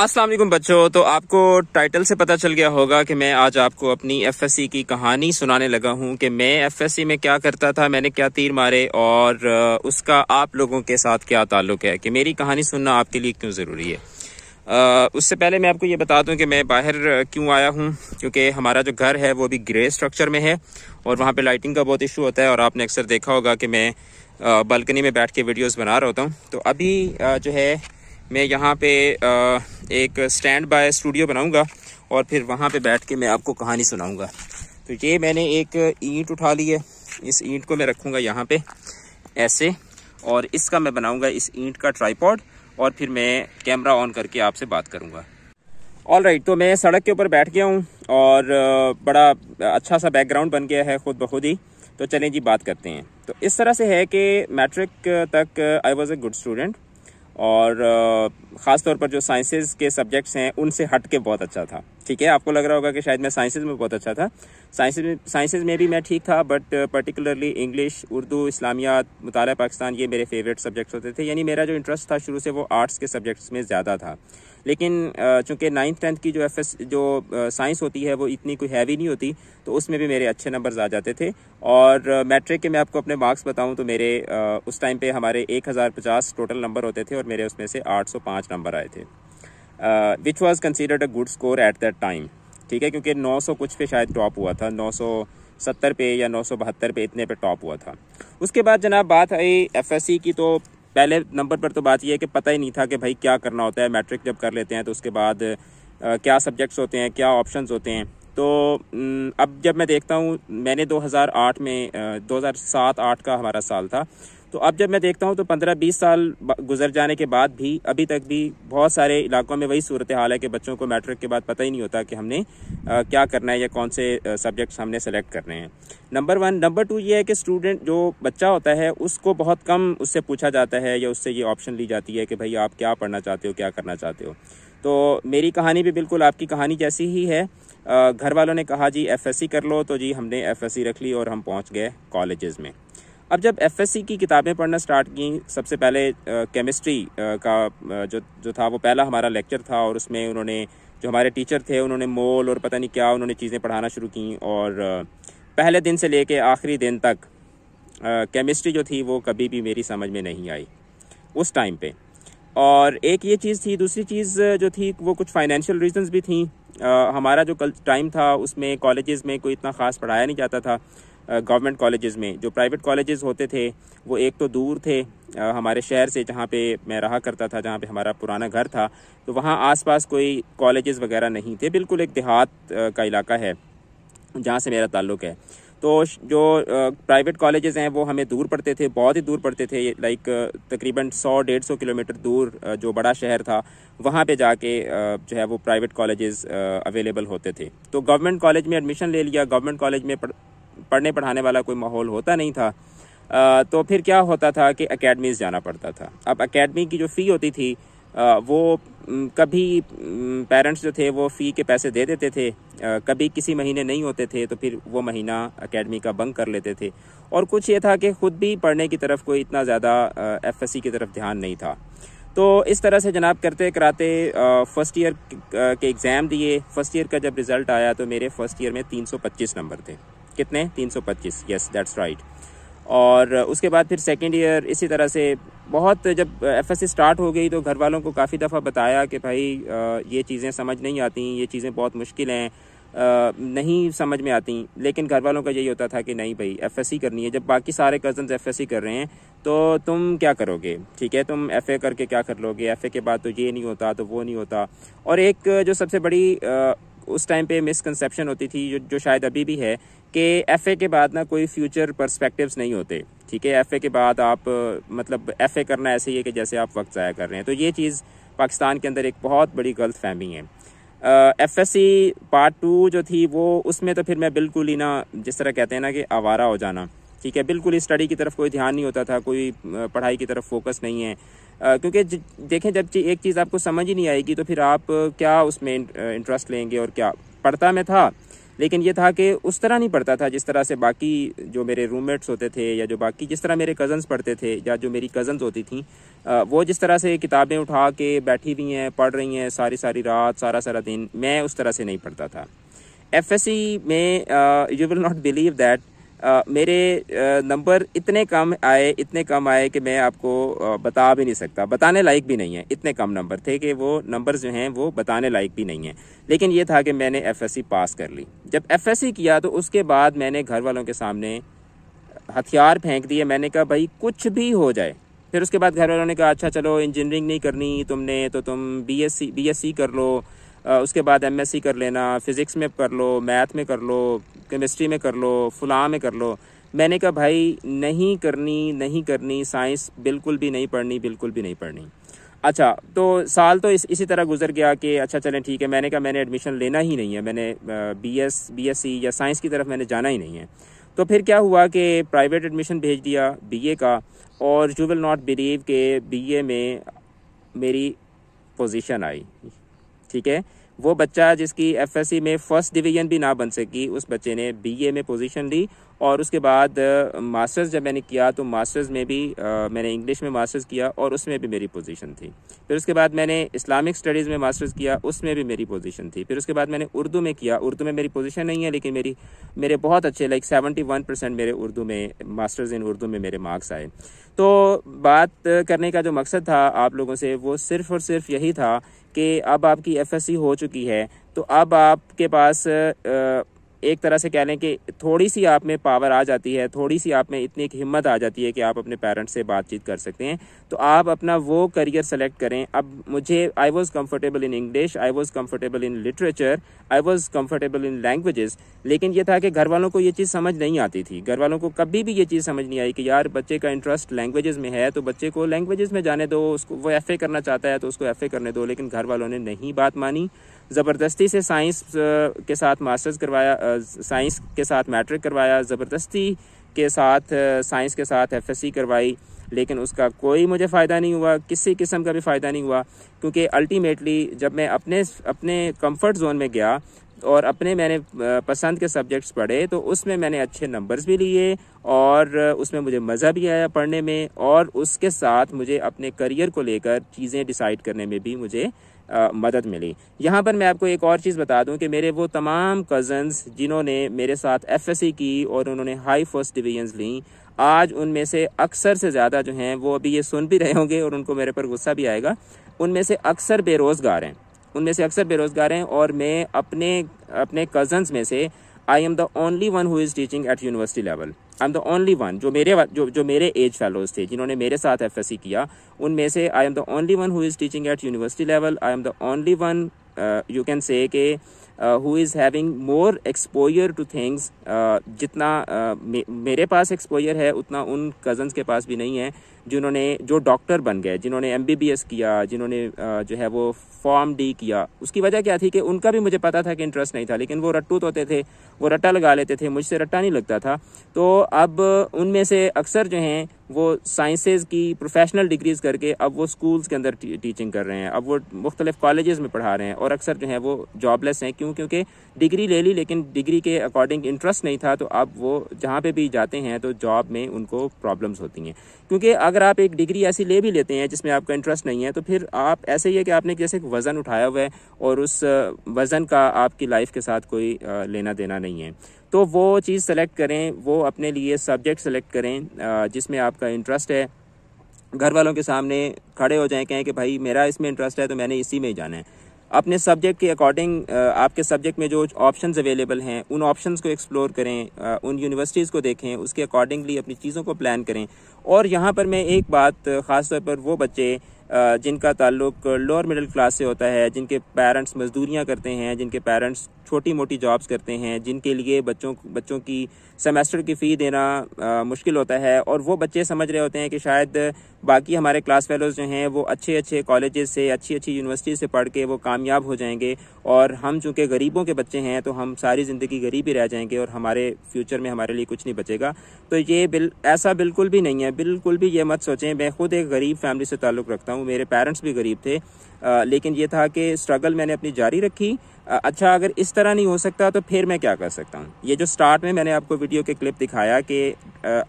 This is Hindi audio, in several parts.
असलम बच्चों तो आपको टाइटल से पता चल गया होगा कि मैं आज आपको अपनी एफएससी की कहानी सुनाने लगा हूं कि मैं एफएससी में क्या करता था मैंने क्या तीर मारे और उसका आप लोगों के साथ क्या ताल्लुक है कि मेरी कहानी सुनना आपके लिए क्यों ज़रूरी है आ, उससे पहले मैं आपको ये बता दूं कि मैं बाहर क्यों आया हूं क्योंकि हमारा जो घर है वो भी ग्रे स्ट्रक्चर में है और वहाँ पे लाइटिंग का बहुत इशू होता है और आपने अक्सर देखा होगा कि मैं बालकनी में बैठ के वीडियोस बना रहा होता हूँ तो अभी आ, जो है मैं यहाँ पे आ, एक स्टैंड बाय स्टूडियो बनाऊँगा और फिर वहाँ पर बैठ के मैं आपको कहानी सुनाऊँगा तो ये मैंने एक ईंट उठा ली है इस ईंट को मैं रखूँगा यहाँ पर ऐसे और इसका मैं बनाऊँगा इस ईंट का ट्राईपॉड और फिर मैं कैमरा ऑन करके आपसे बात करूँगा ऑल राइट right, तो मैं सड़क के ऊपर बैठ गया हूँ और बड़ा अच्छा सा बैकग्राउंड बन गया है खुद ब खुद ही तो चलें जी बात करते हैं तो इस तरह से है कि मैट्रिक तक I was a good student और ख़ास तौर पर जो साइंसेज के सब्जेक्ट्स हैं उनसे हट के बहुत अच्छा था ठीक है आपको लग रहा होगा कि शायद मैं साइंसेज में बहुत अच्छा था साइंसेज में साइंसेज में भी मैं ठीक था बट पर्टिकुलरली इंग्लिश उर्दू इस्लामियात मुताल पाकिस्तान ये मेरे फेवरेट सब्जेक्ट्स होते थे यानी मेरा जो इंटरेस्ट था शुरू से वो आर्ट्स के सब्जेक्ट्स में ज़्यादा था लेकिन चूँकि नाइन्थ टेंथ की जो एफ जो साइंस होती है वो इतनी कोई हैवी नहीं होती तो उसमें भी मेरे अच्छे नंबर्स आ जाते थे और मैट्रिक के मैं आपको अपने मार्क्स बताऊँ तो मेरे उस टाइम पर हमारे एक टोटल नंबर होते थे और मेरे उसमें से आठ नंबर आए थे which was considered a good score at that time ठीक है क्योंकि 900 कुछ पे शायद टॉप हुआ था 970 पे या बहत्तर पे इतने पे टॉप हुआ था उसके बाद जनाब बात आई एफएससी की तो पहले नंबर पर तो बात यह है कि पता ही नहीं था कि भाई क्या करना होता है मैट्रिक जब कर लेते हैं तो उसके बाद आ, क्या सब्जेक्ट्स होते हैं क्या ऑप्शन होते हैं तो अब जब मैं देखता हूँ मैंने 2008 में 2007-8 का हमारा साल था तो अब जब मैं देखता हूँ तो 15-20 साल गुजर जाने के बाद भी अभी तक भी बहुत सारे इलाकों में वही सूरत हाल है कि बच्चों को मैट्रिक के बाद पता ही नहीं होता कि हमने आ, क्या करना है या कौन से सब्जेक्ट्स हमने सेलेक्ट करने हैं नंबर वन नंबर टू ये है कि स्टूडेंट जो बच्चा होता है उसको बहुत कम उससे पूछा जाता है या उससे ये ऑप्शन ली जाती है कि भाई आप क्या पढ़ना चाहते हो क्या करना चाहते हो तो मेरी कहानी भी बिल्कुल आपकी कहानी जैसी ही है घर वालों ने कहा जी एफएससी कर लो तो जी हमने एफएससी रख ली और हम पहुंच गए कॉलेजेस में अब जब एफएससी की किताबें पढ़ना स्टार्ट की सबसे पहले केमिस्ट्री का जो जो था वो पहला हमारा लेक्चर था और उसमें उन्होंने जो हमारे टीचर थे उन्होंने मोल और पता नहीं क्या उन्होंने चीज़ें पढ़ाना शुरू की और पहले दिन से लेके आखिरी दिन तक केमिस्ट्री जो थी वो कभी भी मेरी समझ में नहीं आई उस टाइम पे और एक ये चीज़ थी दूसरी चीज़ जो थी वो कुछ फाइनेंशियल रीजंस भी थी आ, हमारा जो कल टाइम था उसमें कॉलेजेस में कोई इतना ख़ास पढ़ाया नहीं जाता था गवर्नमेंट कॉलेजेस में जो प्राइवेट कॉलेजेस होते थे वो एक तो दूर थे आ, हमारे शहर से जहाँ पे मैं रहा करता था जहाँ पे हमारा पुराना घर था तो वहाँ आसपास कोई कॉलेजेस वगैरह नहीं थे बिल्कुल एक देहात का इलाका है जहाँ से मेरा ताल्लुक़ है तो जो प्राइवेट कॉलेजेस हैं वो हमें दूर पड़ते थे बहुत ही दूर पड़ते थे लाइक तकरीबन सौ डेढ़ सौ किलोमीटर दूर जो बड़ा शहर था वहाँ पे जाके जो है वो प्राइवेट कॉलेजेस अवेलेबल होते थे तो गवर्नमेंट कॉलेज में एडमिशन ले लिया गवर्नमेंट कॉलेज में पढ़ने पढ़ाने वाला कोई माहौल होता नहीं था तो फिर क्या होता था कि अकेडमीज़ जाना पड़ता था अब अकेडमी की जो फ़ी होती थी वो कभी पेरेंट्स जो थे वो फ़ी के पैसे दे देते थे कभी किसी महीने नहीं होते थे तो फिर वो महीना एकेडमी का बंक कर लेते थे और कुछ ये था कि ख़ुद भी पढ़ने की तरफ कोई इतना ज़्यादा एफएससी की तरफ ध्यान नहीं था तो इस तरह से जनाब करते कराते फ़र्स्ट ईयर के एग्ज़ाम दिए फ़र्स्ट ईयर का जब रिज़ल्ट आया तो मेरे फ़र्स्ट ईयर में 325 नंबर थे कितने 325 यस दैट्स राइट और उसके बाद फिर सेकेंड ईयर इसी तरह से बहुत जब एफ स्टार्ट हो गई तो घर वालों को काफ़ी दफ़ा बताया कि भाई ये चीज़ें समझ नहीं आती ये चीज़ें बहुत मुश्किल हैं नहीं समझ में आती लेकिन घर वालों का यही होता था कि नहीं भाई एफ करनी है जब बाकी सारे कज़न्स एफ कर रहे हैं तो तुम क्या करोगे ठीक है तुम एफ करके क्या कर लोगे एफ के बाद तो ये नहीं होता तो वो नहीं होता और एक जो सबसे बड़ी उस टाइम पे मिसकनसेप्शन होती थी जो जो शायद अभी भी है कि एफ़ के बाद ना कोई फ्यूचर परस्पेक्टिव नहीं होते ठीक है एफ़ के बाद आप मतलब एफ़ करना ऐसे ही है कि जैसे आप वक्त ज़ाया कर रहे हैं तो ये चीज़ पाकिस्तान के अंदर एक बहुत बड़ी गलत फहमी है F S C part two जो थी वो उसमें तो फिर मैं बिल्कुल ही ना जिस तरह कहते हैं ना कि आवारा हो जाना ठीक है बिल्कुल स्टडी की तरफ कोई ध्यान नहीं होता था कोई पढ़ाई की तरफ फोकस नहीं है क्योंकि देखें जब एक चीज़ आपको समझ ही नहीं आएगी तो फिर आप क्या उसमें इंटरेस्ट लेंगे और क्या पढ़ता मैं था लेकिन ये था कि उस तरह नहीं पढ़ता था जिस तरह से बाकी जो मेरे रूममेट्स होते थे या जो बाकी जिस तरह मेरे कज़न्स पढ़ते थे या जो मेरी कज़न्स होती थी वो जिस तरह से किताबें उठा के बैठी हुई हैं पढ़ रही हैं सारी सारी रात सारा सारा दिन मैं उस तरह से नहीं पढ़ता था एफ में you will not believe that ah, मेरे नंबर इतने कम आए इतने कम आए कि मैं आपको बता भी नहीं सकता बताने लायक भी नहीं है इतने कम नंबर थे कि वो नंबर जो हैं वो बताने लायक भी नहीं है लेकिन ये था कि मैंने एफएससी पास कर ली जब एफएससी किया तो उसके बाद मैंने घर वालों के सामने हथियार फेंक दिए मैंने कहा भाई कुछ भी हो जाए फिर उसके बाद घर वालों ने कहा अच्छा चलो इंजीनियरिंग नहीं करनी तुमने तो तुम बी एस कर लो उसके बाद एम कर लेना फ़िज़िक्स में कर लो मैथ में कर लो केमिस्ट्री में कर लो फुला में कर लो मैंने कहा भाई नहीं करनी नहीं करनी साइंस बिल्कुल भी नहीं पढ़नी बिल्कुल भी नहीं पढ़नी अच्छा तो साल तो इस इसी तरह गुजर गया कि अच्छा चलें ठीक है मैंने कहा मैंने एडमिशन लेना ही नहीं है मैंने बीएस बीएससी या साइंस की तरफ मैंने जाना ही नहीं है तो फिर क्या हुआ कि प्राइवेट एडमिशन भेज दिया बीए का और यू विल नॉट बिलीव के बीए में मेरी पोजीशन आई ठीक है वो बच्चा जिसकी एफएससी में फर्स्ट डिवीजन भी ना बन सकी उस बच्चे ने बीए में पोजीशन ली और उसके बाद मास्टर्स जब मैंने किया तो मास्टर्स में भी आ, मैंने इंग्लिश में मास्टर्स किया और उसमें भी मेरी पोजीशन थी फिर उसके बाद मैंने इस्लामिक स्टडीज़ में मास्टर्स किया उसमें भी मेरी पोजीशन थी फिर उसके बाद मैंने उर्दू में किया उर्दू में मेरी पोजीशन नहीं है लेकिन मेरी मेरे बहुत अच्छे लाइक सेवेंटी वन परसेंट मेरे उर्दू में मास्टर्स इन उर्दू में मेरे मार्क्स आए तो बात करने का जो मकसद था आप लोगों से वो सिर्फ़ और सिर्फ यही था कि अब आपकी एफएससी हो चुकी है तो अब आपके पास आ, एक तरह से कह लें कि थोड़ी सी आप में पावर आ जाती है थोड़ी सी आप में इतनी एक हिम्मत आ जाती है कि आप अपने पेरेंट्स से बातचीत कर सकते हैं तो आप अपना वो करियर सेलेक्ट करें अब मुझे I was comfortable in English I was comfortable in literature I was comfortable in languages लेकिन ये था कि घर वालों को ये चीज़ समझ नहीं आती थी घर वालों को कभी भी ये चीज़ समझ नहीं आई कि यार बच्चे का इंटरेस्ट लैंग्वेजेस में है तो बच्चे को लैंग्वेजेस में जाने दो उसको वो एफ़ करना चाहता है तो उसको एफ़ करने दो लेकिन घर वालों ने नहीं बात मानी ज़बरदस्ती से साइंस के साथ मास्टर्स करवाया साइंस के साथ मैट्रिक करवाया ज़बरदस्ती के साथ साइंस के साथ एफएससी करवाई लेकिन उसका कोई मुझे फ़ायदा नहीं हुआ किसी किस्म का भी फ़ायदा नहीं हुआ क्योंकि अल्टीमेटली जब मैं अपने अपने कंफर्ट जोन में गया और अपने मैंने पसंद के सब्जेक्ट्स पढ़े तो उसमें मैंने अच्छे नंबर्स भी लिए और उसमें मुझे मज़ा भी आया पढ़ने में और उसके साथ मुझे अपने करियर को लेकर चीज़ें डिसाइड करने में भी मुझे आ, मदद मिली यहाँ पर मैं आपको एक और चीज़ बता दूँ कि मेरे वो तमाम कज़न्स जिन्होंने मेरे साथ एफ की और उन्होंने हाई फर्स्ट डिवीजन्स लीं आज उनमें से अक्सर से ज़्यादा जो हैं वो अभी ये सुन भी रहे होंगे और उनको मेरे पर गुस्सा भी आएगा उनमें से अक्सर बेरोज़गार हैं उनमें से अक्सर बेरोज़गार हैं और मैं अपने अपने कज़न्स में से I am the only one who is teaching at university level I am the only one जो मेरे जो जो मेरे एज फेलोज थे जिन्होंने मेरे साथ एफ किया उनमें से I am the only one who is teaching at university level I am the only one you can say के who is having more exposure to things जितना uh, मे, मेरे पास एक्सपोजर है उतना उन कज़न्स के पास भी नहीं है जिन्होंने जो डॉक्टर बन गए जिन्होंने एम किया जिन्होंने जो है वो फॉर्म डी किया उसकी वजह क्या थी कि उनका भी मुझे पता था कि इंटरेस्ट नहीं था लेकिन वो रट्टू होते थे वो रट्टा लगा लेते थे मुझसे रट्टा नहीं लगता था तो अब उनमें से अक्सर जो हैं वो साइंसेज की प्रोफेशनल डिग्रीज़ करके अब वो स्कूल्स के अंदर टीचिंग कर रहे हैं अब वो मुख्तलिफ कॉलेजेस में पढ़ा रहे हैं और अक्सर जो है वो जॉबलेस हैं क्यों क्योंकि डिग्री ले ली लेकिन डिग्री के अकॉर्डिंग इंटरेस्ट नहीं था तो अब वो जहाँ पे भी जाते हैं तो जॉब में उनको प्रॉब्लम्स होती हैं क्योंकि अगर अगर आप एक डिग्री ऐसी ले भी लेते हैं जिसमें आपका इंटरेस्ट नहीं है तो फिर आप ऐसे ही है कि आपने जैसे एक वज़न उठाया हुआ है और उस वज़न का आपकी लाइफ के साथ कोई लेना देना नहीं है तो वो चीज़ सेलेक्ट करें वो अपने लिए सब्जेक्ट सेलेक्ट करें जिसमें आपका इंटरेस्ट है घर वालों के सामने खड़े हो जाएं कहें कि भाई मेरा इसमें इंटरेस्ट है तो मैंने इसी में ही जाना है अपने सब्जेक्ट के अकॉर्डिंग आपके सब्जेक्ट में जो ऑप्शंस अवेलेबल हैं उन ऑप्शंस को एक्सप्लोर करें उन यूनिवर्सिटीज़ को देखें उसके अकॉर्डिंगली अपनी चीज़ों को प्लान करें और यहाँ पर मैं एक बात ख़ासतौर पर वो बच्चे जिनका ताल्लुक लोअर मिडिल क्लास से होता है जिनके पेरेंट्स मजदूरियाँ करते हैं जिनके पेरेंट्स छोटी मोटी जॉब्स करते हैं जिनके लिए बच्चों बच्चों की सेमेस्टर की फ़ी देना आ, मुश्किल होता है और वो बच्चे समझ रहे होते हैं कि शायद बाकी हमारे क्लास फेलोज़ जो हैं वो अच्छे अच्छे कॉलेज से अच्छी अच्छी यूनिवर्सिटी से पढ़ के वो कामयाब हो जाएंगे और हम चूँकि गरीबों के बच्चे हैं तो हम सारी ज़िंदगी गरीब ही रह जाएंगे और हमारे फ्यूचर में हमारे लिए कुछ नहीं बचेगा तो ये बिल ऐसा बिल्कुल भी नहीं है बिल्कुल भी ये मत सोचें मैं खुद एक गरीब फैमिली से ताल्लुक़ रखता हूँ मेरे पेरेंट्स भी गरीब थे आ, लेकिन ये था कि स्ट्रगल मैंने अपनी जारी रखी आ, अच्छा अगर इस तरह तरह नहीं हो सकता तो फिर मैं क्या कर सकता हूँ ये जो स्टार्ट में मैंने आपको वीडियो के क्लिप दिखाया कि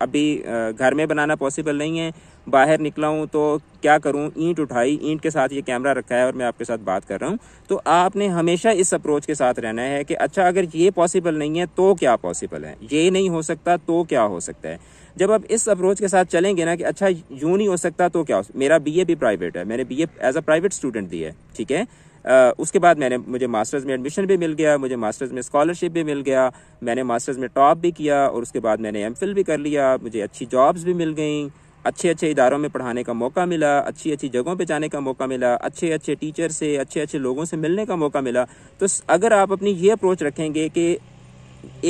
अभी घर में बनाना पॉसिबल नहीं है बाहर निकला हूँ तो क्या करूँ ईंट उठाई ईंट के साथ ये कैमरा रखा है और मैं आपके साथ बात कर रहा हूँ तो आपने हमेशा इस अप्रोच के साथ रहना है कि अच्छा अगर ये पॉसिबल नहीं है तो क्या पॉसिबल है ये नहीं हो सकता तो क्या हो सकता है जब आप इस अप्रोच के साथ चलेंगे ना कि अच्छा यूँ नहीं हो सकता तो क्या हो मेरा बी भी प्राइवेट है मैंने B as a private student दिया है ठीक है उसके बाद मैंने मुझे मास्टर्स में एडमिशन भी मिल गया मुझे मास्टर्स में स्कॉलरशिप भी मिल गया मैंने मास्टर्स में टॉप भी किया और उसके बाद मैंने एम भी कर लिया मुझे अच्छी जॉब्स भी मिल गई अच्छे अच्छे इदारों में पढ़ाने का मौका मिला अच्छी अच्छी जगहों पे जाने का मौका मिला अच्छे अच्छे टीचर से अच्छे अच्छे लोगों से मिलने का मौका मिला तो अगर आप अपनी ये अप्रोच रखेंगे कि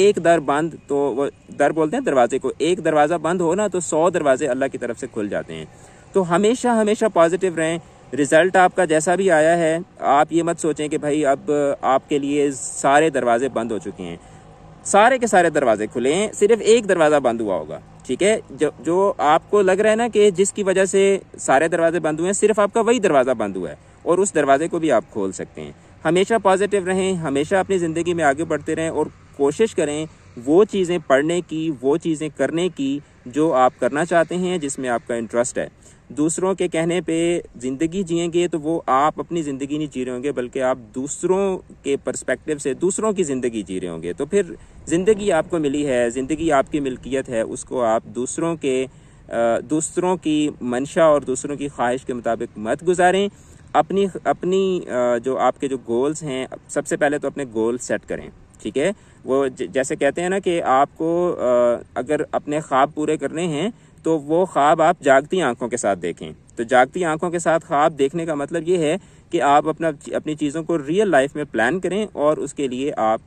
एक दर बंद तो वो दर बोलते हैं दरवाजे को एक दरवाज़ा बंद हो ना तो सौ दरवाजे अल्लाह की तरफ से खुल जाते हैं तो हमेशा हमेशा पॉजिटिव रहें रिज़ल्ट आपका जैसा भी आया है आप ये मत सोचें कि भाई अब आपके लिए सारे दरवाजे बंद हो चुके हैं सारे के सारे दरवाजे खुले हैं सिर्फ एक दरवाज़ा बंद हुआ होगा ठीक है जो जो आपको लग रहा है ना कि जिसकी वजह से सारे दरवाजे बंद हुए हैं सिर्फ आपका वही दरवाज़ा बंद हुआ है और उस दरवाजे को भी आप खोल सकते हैं हमेशा पॉजिटिव रहें हमेशा अपनी ज़िंदगी में आगे बढ़ते रहें और कोशिश करें वो चीज़ें पढ़ने की वो चीज़ें करने की जो आप करना चाहते हैं जिसमें आपका इंटरेस्ट है दूसरों के कहने पे ज़िंदगी जिएंगे तो वो आप अपनी ज़िंदगी नहीं जी रहे होंगे बल्कि आप दूसरों के पर्सपेक्टिव से दूसरों की ज़िंदगी जी रहे होंगे तो फिर ज़िंदगी आपको मिली है ज़िंदगी आपकी मिल्कियत है उसको आप दूसरों के दूसरों की मंशा और दूसरों की ख्वाहिश के मुताबिक मत गुजारें अपनी अपनी जो आपके जो गोल्स हैं सबसे पहले तो अपने गोल सेट करें ठीक है वो जैसे कहते हैं ना कि आपको अगर अपने ख्वाब पूरे करने हैं तो वो ख्वाब आप जागती आंखों के साथ देखें तो जागती आंखों के साथ ख्वाब देखने का मतलब ये है कि आप अपना अपनी चीज़ों को रियल लाइफ में प्लान करें और उसके लिए आप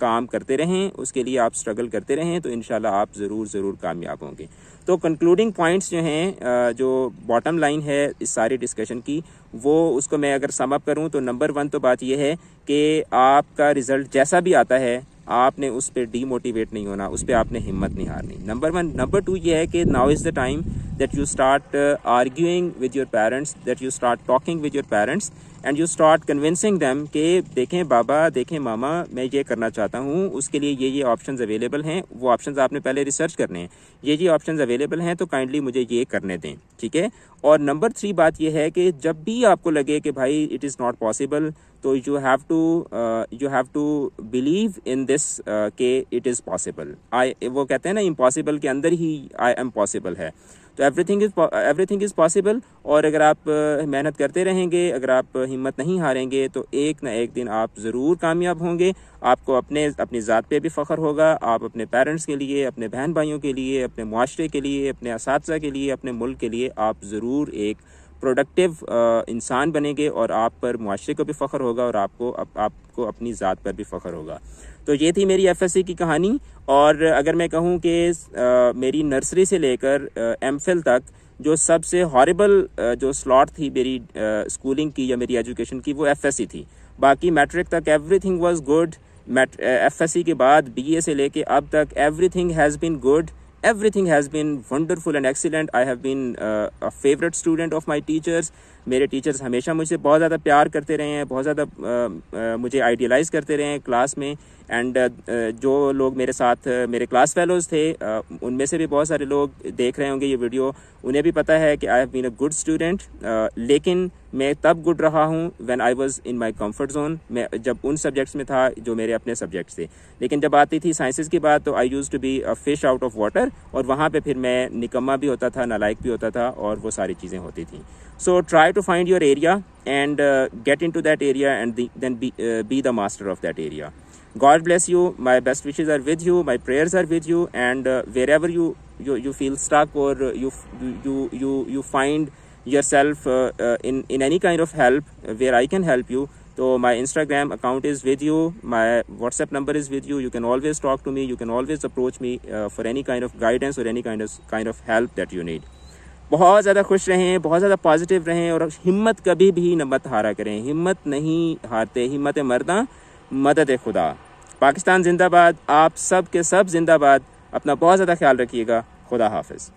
काम करते रहें उसके लिए आप स्ट्रगल करते रहें तो इन आप ज़रूर ज़रूर कामयाब होंगे तो कंक्लूडिंग पॉइंट्स जो हैं जो बॉटम लाइन है इस सारी डिस्कशन की वो उसको मैं अगर समअप करूं तो नंबर वन तो बात यह है कि आपका रिज़ल्ट जैसा भी आता है आपने उस पर डीमोटिवेट नहीं होना उस पर आपने हिम्मत नहीं हारनी नंबर वन नंबर टू ये है कि now is the time that you start arguing with your parents that you start talking with your parents and you start convincing them कि देखें बाबा देखें मामा मैं ये करना चाहता हूँ उसके लिए ये ये ऑप्शन अवेलेबल हैं वो ऑप्शन आपने पहले रिसर्च करने हैं ये ये ऑप्शन अवेलेबल हैं तो काइंडली मुझे ये करने दें ठीक है और नंबर थ्री बात यह है कि जब भी आपको लगे कि भाई इट इज़ नॉट पॉसिबल तो you have to you have to believe in this के इट इज़ पॉसिबल आई वो कहते हैं ना इम्पॉसिबल के अंदर ही आई एम पॉसिबल है तो everything is everything is possible और अगर आप मेहनत करते रहेंगे अगर आप हिम्मत नहीं हारेंगे तो एक ना एक दिन आप ज़रूर कामयाब होंगे आपको अपने अपनी ज़ात पे भी फ़ख्र होगा आप अपने पेरेंट्स के लिए अपने बहन भाइयों के लिए अपने माशरे के लिए अपने इस के लिए अपने मुल्क के लिए आप ज़रूर एक प्रोडक्टिव uh, इंसान बनेंगे और आप पर माशरे को भी फ़ख्र होगा और आपको अप, आपको अपनी ज़ात पर भी फ़ख्र होगा तो ये थी मेरी एफ की कहानी और अगर मैं कहूँ कि uh, मेरी नर्सरी से लेकर एम uh, तक जो सबसे हॉरेबल जो स्लॉट थी मेरी स्कूलिंग की या मेरी एजुकेशन की वो एफ थी बाकी मैट्रिक तक एवरीथिंग वाज गुड एफ के बाद बीए से लेके अब तक everything has been good everything has been wonderful and excellent i have been uh, a favorite student of my teachers मेरे टीचर्स हमेशा मुझसे बहुत ज़्यादा प्यार करते रहे हैं बहुत ज़्यादा मुझे आइडियलाइज़ करते रहे हैं क्लास में एंड जो लोग मेरे साथ मेरे क्लास फेलोज़ थे उनमें से भी बहुत सारे लोग देख रहे होंगे ये वीडियो उन्हें भी पता है कि I have been a good student लेकिन मैं तब गुड रहा हूँ when I was in my comfort zone मैं जब उन सब्जेक्ट्स में था जो मेरे अपने सब्जेक्ट्स थे लेकिन जब आती थी साइंसेज की बात तो I used to be a fish out of water और वहाँ पर फिर मैं निकम्मा भी होता था नालायक भी होता था और वो सारी चीज़ें होती थी so try to find your area and uh, get into that area and the, then be, uh, be the master of that area god bless you my best wishes are with you my prayers are with you and uh, wherever you, you you feel stuck or uh, you you you you find yourself uh, uh, in in any kind of help where i can help you so my instagram account is with you my whatsapp number is with you you can always talk to me you can always approach me for any kind of guidance or any kind of kind of help that you need बहुत ज़्यादा खुश रहें बहुत ज़्यादा पॉजिटिव रहें और हिम्मत कभी भी न मत हारा करें हिम्मत नहीं हारते हिम्मत मरदा मदद खुदा पाकिस्तान जिंदाबाद आप सब के सब जिंदाबाद अपना बहुत ज़्यादा ख्याल रखिएगा खुदा हाफिज़